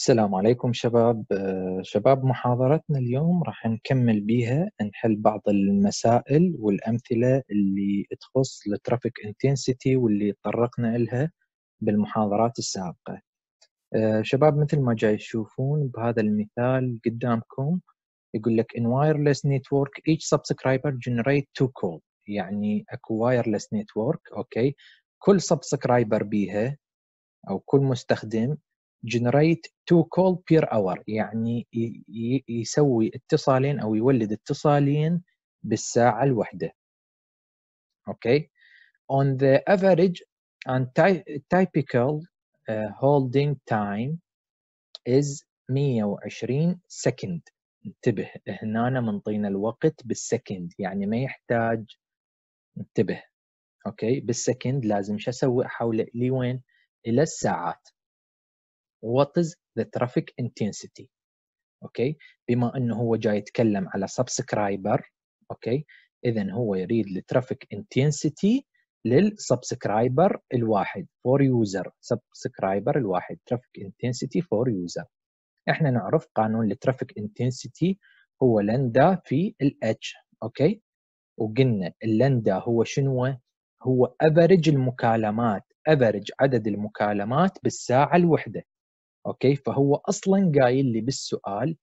السلام عليكم شباب آه، شباب محاضرتنا اليوم راح نكمل بيها نحل بعض المسائل والأمثلة اللي تخص الترافيك انتنسيتي واللي تطرقنا لها بالمحاضرات السابقة آه، شباب مثل ما جاي تشوفون بهذا المثال قدامكم يقول لك in wireless network each subscriber generate two call يعني اكو wireless network اوكي كل سبسكرايبر بيها او كل مستخدم generate two call per hour يعني يسوي اتصالين او يولد اتصالين بالساعه الواحده اوكي on the average and typical uh, holding time is 120 second انتبه هنا منطينا الوقت بالسكند يعني ما يحتاج انتبه اوكي بالسكند لازم شو اسوي احوله لوين الى الساعات what is the traffic intensity اوكي بما انه هو جاي يتكلم على سبسكرايبر اوكي اذا هو يريد الترافيك انتنسيتي للسبسكرايبر الواحد فور يوزر سبسكرايبر الواحد ترافيك انتنسيتي فور يوزر احنا نعرف قانون الترافيك انتنسيتي هو لندا في الاتش اوكي وقلنا اللندا هو شنو هو افريج المكالمات افريج عدد المكالمات بالساعه الوحده اوكي فهو اصلا قايل لي بالسؤال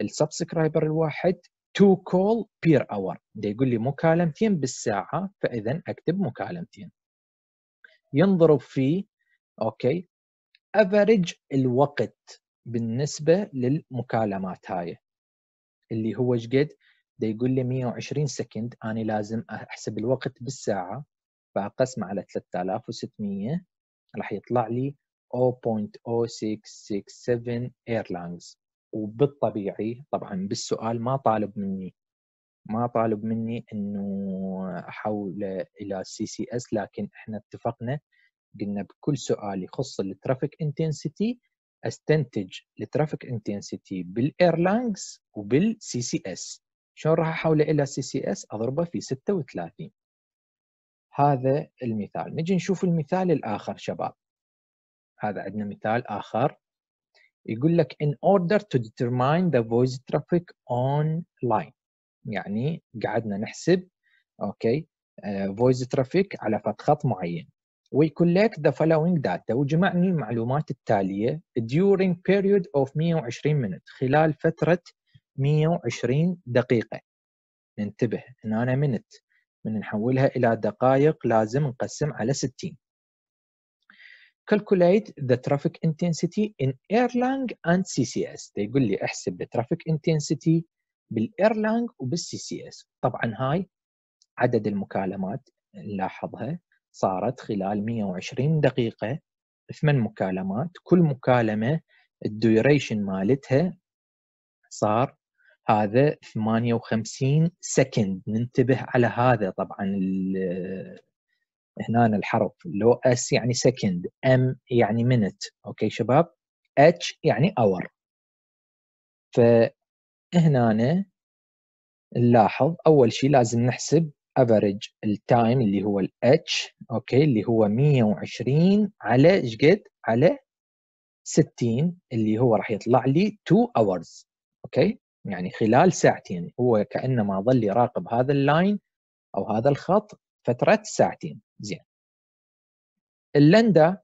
السبسكرايبر الواحد تو كول بير اور ده يقول لي مكالمتين بالساعه فاذا اكتب مكالمتين ينضرب في اوكي افريج الوقت بالنسبه للمكالمات هاي اللي هو ايش قد ده يقول لي 120 سكند انا لازم احسب الوقت بالساعه فاقسمه على 3600 راح يطلع لي 0.0667 ايرلاينز وبالطبيعي طبعا بالسؤال ما طالب مني ما طالب مني انه احول الى سي سي اس لكن احنا اتفقنا قلنا بكل سؤال يخص الترافيك انتنسيتي استنتج الترافيك انتنسيتي بالايرلاينز وبالسي سي اس شلون راح احوله الى سي سي اس اضربه في 36 هذا المثال نجي نشوف المثال الاخر شباب هذا عندنا مثال آخر يقول لك in order to determine the voice traffic online يعني قعدنا نحسب اوكي فويس uh, ترافيك على فت خط معين we collect the following data وجمعنا المعلومات التالية during period of 120 minute خلال فترة 120 دقيقة ننتبه هنا أنا minute من نحولها إلى دقائق لازم نقسم على 60 calculate the traffic intensity in Erlang and CCS يقول لي احسب traffic intensity بالايرلانج وبالسي سي اس طبعا هاي عدد المكالمات نلاحظها صارت خلال 120 دقيقة ثمان مكالمات كل مكالمة الديوريشن مالتها صار هذا 58 سكند ننتبه على هذا طبعا هنا الحرف لو اس يعني سكند ام يعني منت اوكي شباب اتش يعني اور فهنا نلاحظ اول شيء لازم نحسب افريج التايم اللي هو الاتش اوكي اللي هو 120 على ايش قد على 60 اللي هو راح يطلع لي 2 اورز اوكي يعني خلال ساعتين هو كانما ظل يراقب هذا اللاين او هذا الخط فتره ساعتين زين اللندا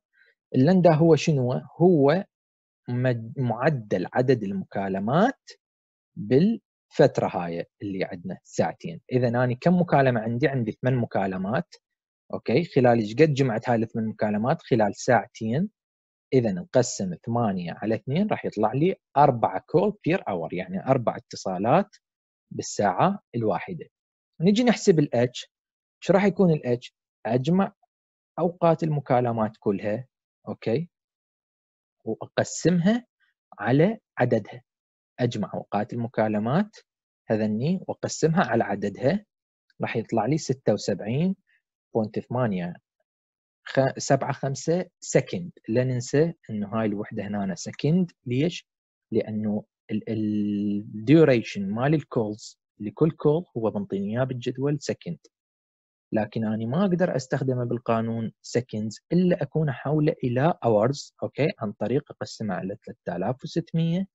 اللندا هو شنو هو معدل عدد المكالمات بالفترة هاي اللي عندنا ساعتين إذا أنا كم مكالمة عندي عندي ثمان مكالمات أوكي خلال قد جمعت هاي الثمان مكالمات خلال ساعتين إذا نقسم ثمانية على اثنين راح يطلع لي أربعة كول بير أور يعني أربع اتصالات بالساعة الواحدة نجي نحسب الاتش شو راح يكون الاتش اجمع اوقات المكالمات كلها اوكي واقسمها على عددها اجمع اوقات المكالمات هذني واقسمها على عددها راح يطلع لي 76.8 سبعة خمسة سكند لا ننسى انه هاي الوحده هنا سكند ليش؟ لانه الديوريشن مال الكولز لكل كول هو بنطيني اياه بالجدول سكند لكن أنا ما أقدر أستخدمه بالقانون seconds إلا أكون أحوله إلى hours أوكي عن طريق أقسمه على 3600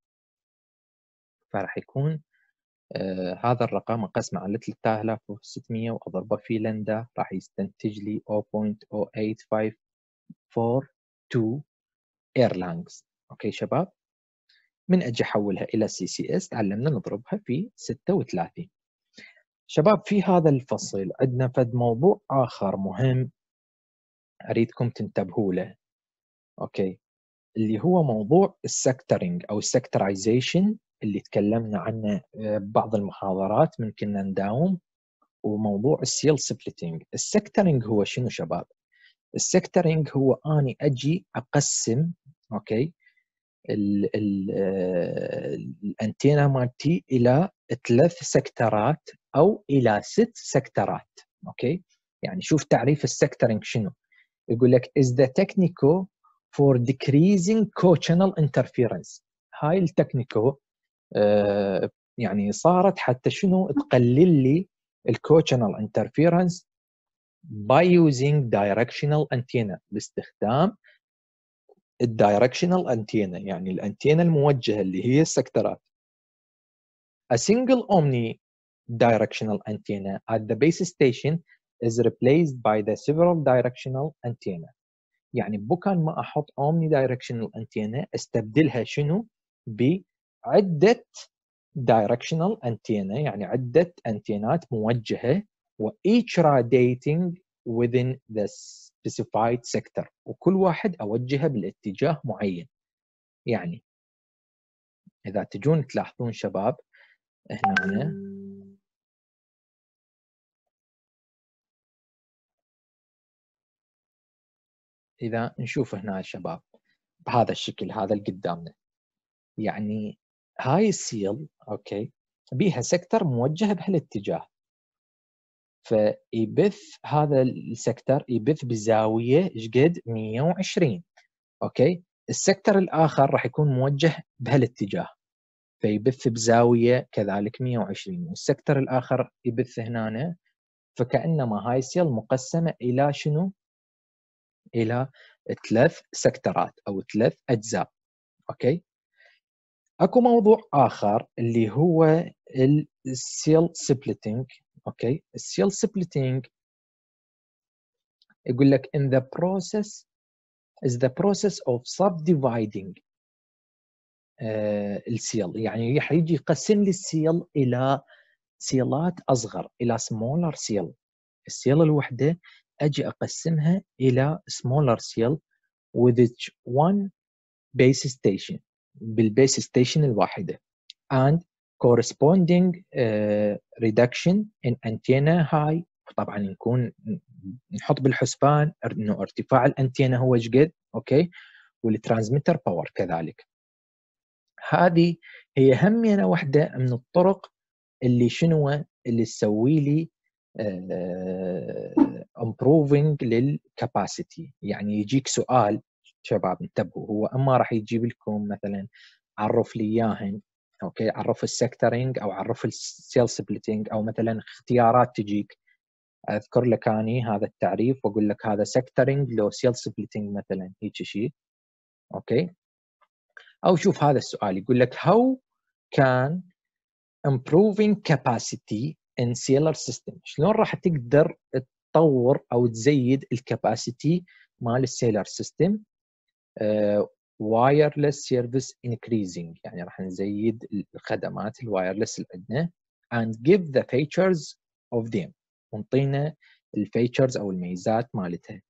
فراح يكون آه هذا الرقم أقسمه على 3600 وأضربه في لندا راح يستنتج لي 0.08542 ايرلانجز أوكي شباب من أجي أحولها إلى سي سي اس تعلمنا نضربها في 36 شباب في هذا الفصل عندنا فد موضوع آخر مهم أريدكم تنتبهوا له أوكي اللي هو موضوع السكترينج أو السكترايزيشن اللي تكلمنا عنه ببعض آه، المحاضرات من كنا نداوم وموضوع السيل سبليتنج السكترينج هو شنو شباب السكترينج هو اني اجي اقسم اوكي آه، الانتينا مالتي الى ثلاث سكترات او الى ست سكترات اوكي يعني شوف تعريف السكترنج شنو يقول لك is the technical for decreasing co-channel interference هاي التكنيكو آه، يعني صارت حتى شنو تقلل لي الكوتشنال انترفيرنس by using directional antenna باستخدام الدايركشنال انتينا يعني الانتينا الموجهه اللي هي السكترات A single omni directional antenna at the base station is replaced by the several directional antenna يعني بكان ما احط omni directional antenna استبدلها شنو بعده directional antenna يعني عده انتينات موجهه و each radiating within the specified sector وكل واحد اوجهه بالاتجاه معين يعني اذا تجون تلاحظون شباب هنا اذا نشوف هنا الشباب بهذا الشكل هذا اللي قدامنا يعني هاي السيل اوكي بيها سكتر موجه بهالاتجاه فيبث هذا السكتر يبث بزاويه ايش قد 120 اوكي السكتر الاخر راح يكون موجه بهالاتجاه فيبث بزاويه كذلك 120 والسكتر الاخر يبث هنا فكانما هاي السيل مقسمه الى شنو الى ثلاث سكترات او ثلاث اجزاء اوكي اكو موضوع اخر اللي هو السيل سبلتنج اوكي السيل سبلتنج يقول لك in the process is the process of subdividing uh, آه، السيل يعني يجي يقسم لي الى سيلات اصغر الى smaller سيل السيل الوحده اجي اقسمها الى smaller cell with each one base station بالبيس ستيشن الواحده and corresponding uh, reduction in antenna high طبعا نكون نحط بالحسبان انه ارتفاع الانتينا هو ايش قد اوكي والترانزميتر باور كذلك هذه هي همينة يعني واحدة من الطرق اللي شنو اللي تسوي لي آه، امبروفنج للكاباسيتي يعني يجيك سؤال شباب انتبهوا هو اما راح يجيب لكم مثلا عرف لي اياهن اوكي عرف السكترينج او عرف السيل سبلتنج او مثلا اختيارات تجيك اذكر لك اني هذا التعريف واقول لك هذا سكترينج لو سيل سبلتنج مثلا هيك شيء اوكي او شوف هذا السؤال يقول لك هاو كان improving capacity in سيلر system شلون راح تقدر تطور او تزيد الكاباسيتي مال السيلر سيستم وايرلس سيرفيس انكريزنج يعني راح نزيد الخدمات الوايرلس اللي عندنا and give the features of them ونطينا الفيتشرز او الميزات مالتها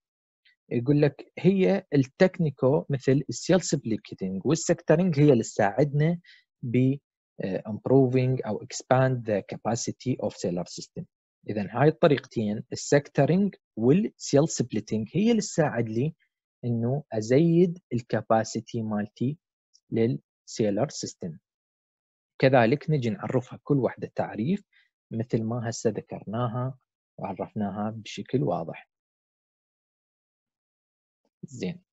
يقول لك هي التكنيكو مثل السيلز بليكتنج والسكترنج هي اللي تساعدنا ب آه، improving او expand the capacity of سيلر system اذا هاي الطريقتين السكترنج والسيل سبلتنج هي اللي تساعد لي انه ازيد الكاباسيتي مالتي للسيلر سيستم كذلك نجي نعرفها كل واحده تعريف مثل ما هسه ذكرناها وعرفناها بشكل واضح زين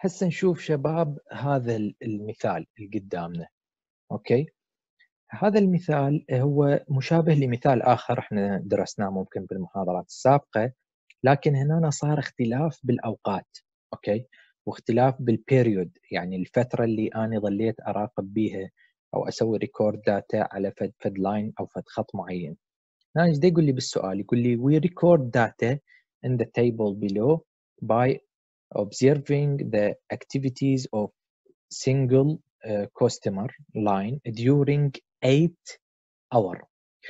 هسه نشوف شباب هذا المثال اللي قدامنا اوكي هذا المثال هو مشابه لمثال اخر احنا درسناه ممكن بالمحاضرات السابقه لكن هنا صار اختلاف بالاوقات اوكي واختلاف بالبيريود يعني الفتره اللي انا ظليت اراقب بيها او اسوي ريكورد داتا على فد فد لاين او فد خط معين هنا ايش يقول لي بالسؤال يقول لي وي ريكورد داتا in the table below by observing the activities of single uh, customer line during 8 اور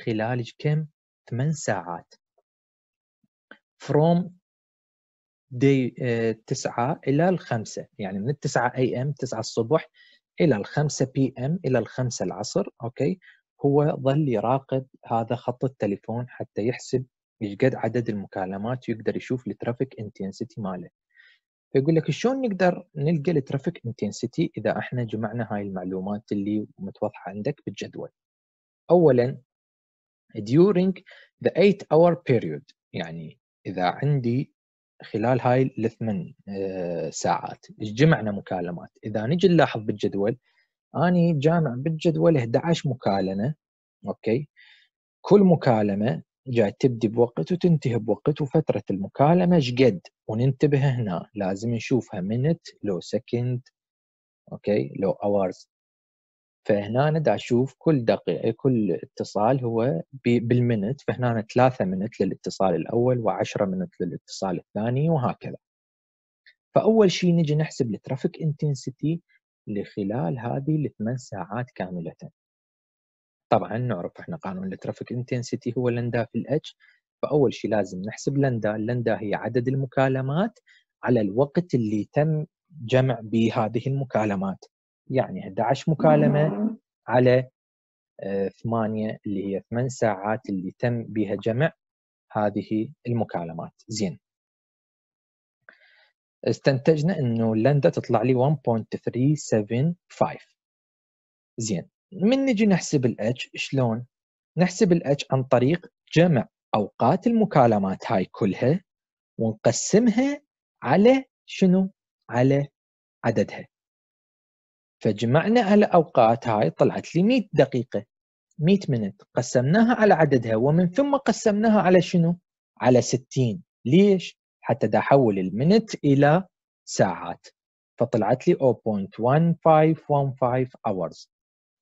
خلال كم 8 ساعات from day 9 آه، الى 5 يعني من 9 am 9 الصبح الى 5 pm الى 5 العصر اوكي هو ظل يراقب هذا خط التليفون حتى يحسب ايش قد عدد المكالمات يقدر يشوف الترافيك انتنسيتي ماله فيقول لك شلون نقدر نلقى الترافيك انتنسيتي اذا احنا جمعنا هاي المعلومات اللي متوضحه عندك بالجدول اولا during the 8 hour period يعني اذا عندي خلال هاي الثمان آه، ساعات جمعنا مكالمات اذا نجي نلاحظ بالجدول اني جامع بالجدول 11 مكالمه اوكي كل مكالمه قاعد تبدي بوقت وتنتهي بوقت وفترة المكالمة شقد وننتبه هنا لازم نشوفها منت لو سكند اوكي لو اورز فهنا انا اشوف كل دقيقة كل اتصال هو بالمنت فهنا ثلاثة منت للاتصال الاول وعشرة منت للاتصال الثاني وهكذا فاول شيء نجي نحسب الترافيك انتنسيتي لخلال هذه الثمان ساعات كاملة طبعا نعرف احنا قانون الترافيك انتنسيتي هو لندا في الاتش فاول شيء لازم نحسب لندا لندا هي عدد المكالمات على الوقت اللي تم جمع بهذه المكالمات يعني 11 مكالمه على 8 آه، اللي هي 8 ساعات اللي تم بها جمع هذه المكالمات زين استنتجنا انه لندا تطلع لي 1.375 زين من نجي نحسب الاتش شلون؟ نحسب الاتش عن طريق جمع اوقات المكالمات هاي كلها ونقسمها على شنو؟ على عددها. فجمعنا على اوقات هاي طلعت لي 100 دقيقه 100 منت قسمناها على عددها ومن ثم قسمناها على شنو؟ على 60 ليش؟ حتى دا احول المنت الى ساعات فطلعت لي 0.1515 hours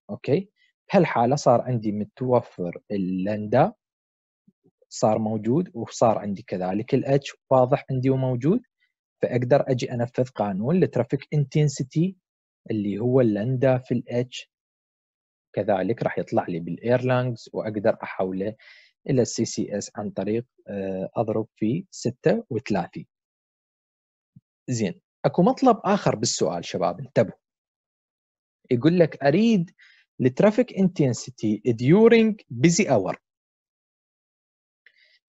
اوكي بهالحاله صار عندي متوفر اللندا صار موجود وصار عندي كذلك الاتش واضح عندي وموجود فاقدر اجي انفذ قانون الترافيك انتنسيتي اللي هو اللندا في الاتش كذلك راح يطلع لي بالايرلانجز واقدر احوله الى السي سي اس عن طريق آه، اضرب في 36 زين اكو مطلب اخر بالسؤال شباب انتبهوا يقول لك اريد الترافيك انتنسيتي during busy اور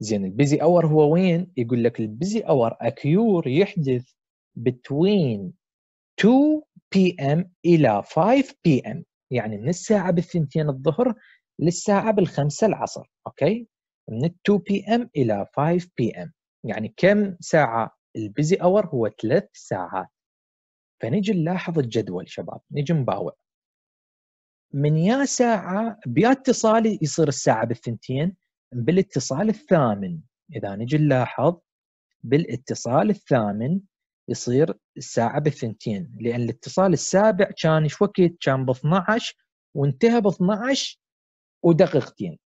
زين البيزي اور هو وين يقول لك البيزي اور اكيور يحدث between 2 بي ام الى 5 بي ام يعني من الساعه بالثنتين الظهر للساعه بالخمسه العصر اوكي من 2 بي ام الى 5 بي ام يعني كم ساعه البيزي اور هو ثلاث ساعات فنجي نلاحظ الجدول شباب نجي نباوع من يا ساعه بيا اتصال يصير الساعه بالثنتين بالاتصال الثامن اذا نجي نلاحظ بالاتصال الثامن يصير الساعه بالثنتين لان الاتصال السابع كان ايش وقت؟ كان ب 12 وانتهى ب 12 ودقيقتين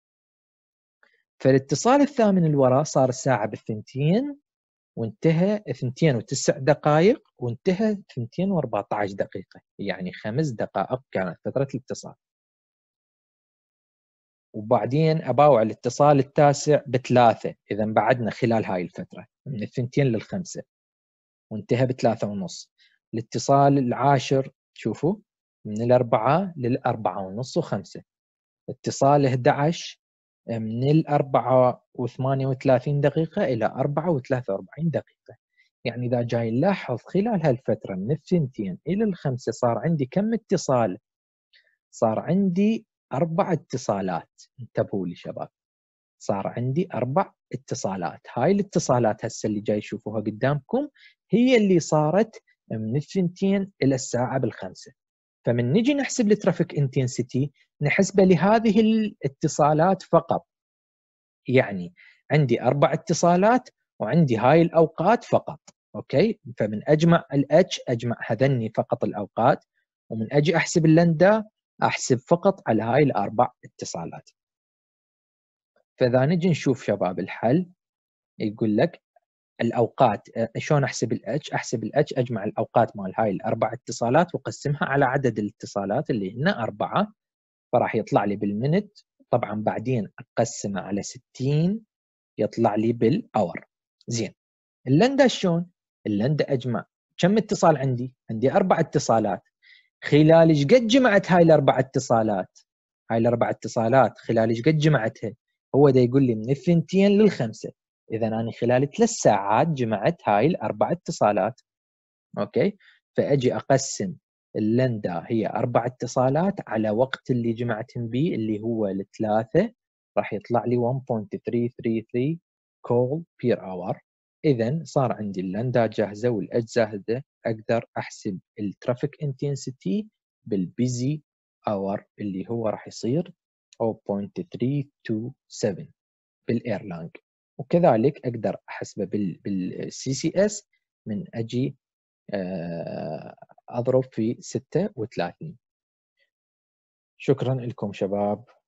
فالاتصال الثامن اللي وراه صار الساعه بالثنتين وانتهى و وتسع دقائق وانتهى 2 و14 دقيقة يعني خمس دقائق كانت فترة الاتصال وبعدين أباوع الاتصال التاسع بثلاثة إذا بعدنا خلال هاي الفترة من الثنتين للخمسة وانتهى بثلاثة ونص الاتصال العاشر شوفوا من الأربعة للأربعة ونص وخمسة اتصال 11 من الأربعة وثمانية وثلاثين دقيقة إلى أربعة وثلاثة وأربعين دقيقة يعني إذا جاي نلاحظ خلال هالفترة من الثنتين إلى الخمسة صار عندي كم اتصال صار عندي أربع اتصالات انتبهوا لي شباب صار عندي أربع اتصالات هاي الاتصالات هسه اللي جاي تشوفوها قدامكم هي اللي صارت من الثنتين إلى الساعة بالخمسة فمن نجي نحسب الترافيك انتنسيتي نحسبه لهذه الاتصالات فقط يعني عندي اربع اتصالات وعندي هاي الاوقات فقط اوكي فمن اجمع الاتش اجمع هذني فقط الاوقات ومن اجي احسب اللندا احسب فقط على هاي الاربع اتصالات فاذا نجي نشوف شباب الحل يقول لك الاوقات آه، شلون احسب الاتش احسب الاتش اجمع الاوقات مال هاي الاربع اتصالات واقسمها على عدد الاتصالات اللي هنا اربعه فراح يطلع لي بالمنت طبعا بعدين اقسمه على 60 يطلع لي بالاور زين اللندا شلون اللندا اجمع كم اتصال عندي عندي اربع اتصالات خلال ايش قد جمعت هاي الاربع اتصالات هاي الاربع اتصالات خلال ايش قد جمعتها هو ده يقول لي من الثنتين للخمسه اذا انا خلال ثلاث ساعات جمعت هاي الاربع اتصالات اوكي فاجي اقسم اللندا هي اربع اتصالات على وقت اللي جمعتهم به اللي هو الثلاثه راح يطلع لي 1.333 كول بير اور اذا صار عندي اللندا جاهزه والاج جاهزه اقدر احسب الترافيك انتنسيتي بالبيزي اور اللي هو راح يصير 0.327 بالايرلانج وكذلك اقدر احسبه بالسي سي اس من اجي آه، اضرب في 36 شكرا لكم شباب